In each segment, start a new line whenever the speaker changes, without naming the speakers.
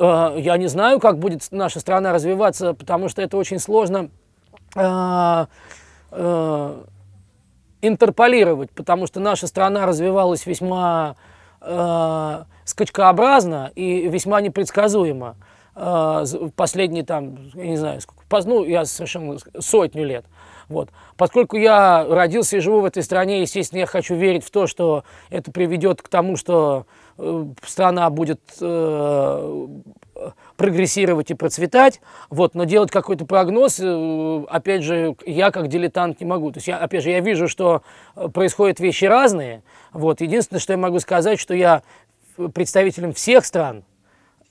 А, я не знаю, как будет наша страна развиваться, потому что это очень сложно а, а, интерполировать, потому что наша страна развивалась весьма скачкообразно и весьма непредсказуемо. Э, последние там, я не знаю, сколько, ну, я совершенно сотню лет. Вот. Поскольку я родился и живу в этой стране, естественно, я хочу верить в то, что это приведет к тому, что э, страна будет э, прогрессировать и процветать, вот, но делать какой-то прогноз, э, опять же, я как дилетант не могу. То есть, я, опять же, я вижу, что происходят вещи разные. Вот. Единственное, что я могу сказать, что я представителем всех стран,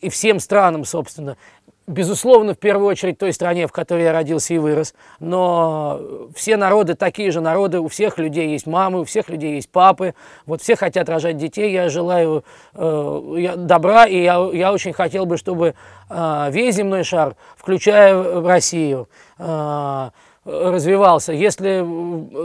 и всем странам, собственно, Безусловно, в первую очередь той стране, в которой я родился и вырос. Но все народы такие же народы. У всех людей есть мамы, у всех людей есть папы. Вот все хотят рожать детей. Я желаю э, добра, и я, я очень хотел бы, чтобы э, весь земной шар, включая Россию, э, развивался. Если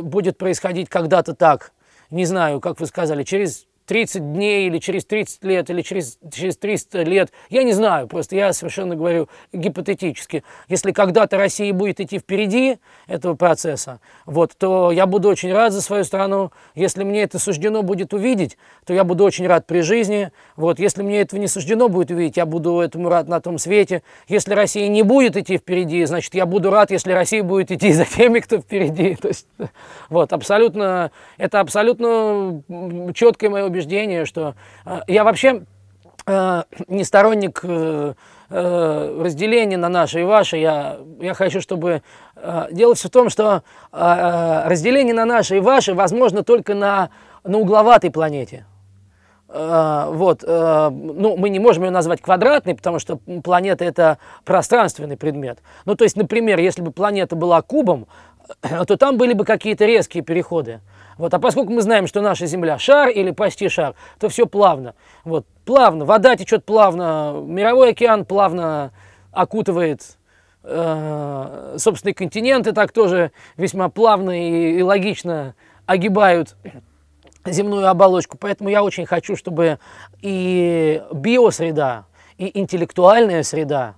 будет происходить когда-то так, не знаю, как вы сказали, через 30 дней или через 30 лет или через, через 300 лет. Я не знаю, просто я совершенно говорю гипотетически. Если когда-то Россия будет идти впереди этого процесса, вот, то я буду очень рад за свою страну. Если мне это суждено будет увидеть, то я буду очень рад при жизни. Вот, если мне этого не суждено будет увидеть, я буду этому рад на том свете. Если Россия не будет идти впереди, значит, я буду рад, если Россия будет идти за теми, кто впереди. То есть, вот, абсолютно, это абсолютно четкое мое убеждение убеждение, что э, я вообще э, не сторонник э, разделения на наши и ваши. Я, я хочу, чтобы дело все в том, что разделение на наши и ваши возможно только на, на угловатой планете. Вот, ну, мы не можем ее назвать квадратной, потому что планета это пространственный предмет. Ну, то есть, например, если бы планета была кубом, то там были бы какие-то резкие переходы. Вот. А поскольку мы знаем, что наша Земля шар или почти шар, то все плавно. Вот. Плавно. Вода течет плавно. Мировой океан плавно окутывает э, собственные континенты, так тоже весьма плавно и, и логично огибают земную оболочку. Поэтому я очень хочу, чтобы и биосреда, и интеллектуальная среда,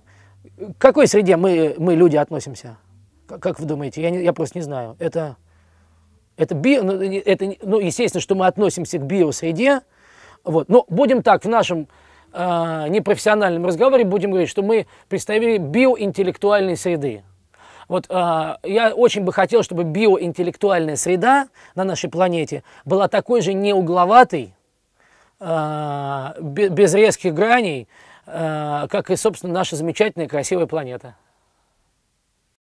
к какой среде мы, мы люди относимся? Как вы думаете? Я, не, я просто не знаю. Это, это, био, ну, это ну, естественно, что мы относимся к биосреде. Вот. Но будем так, в нашем э, непрофессиональном разговоре будем говорить, что мы представили биоинтеллектуальные среды. Вот э, я очень бы хотел, чтобы биоинтеллектуальная среда на нашей планете была такой же неугловатой, э, без резких граней, э, как и, собственно, наша замечательная красивая планета.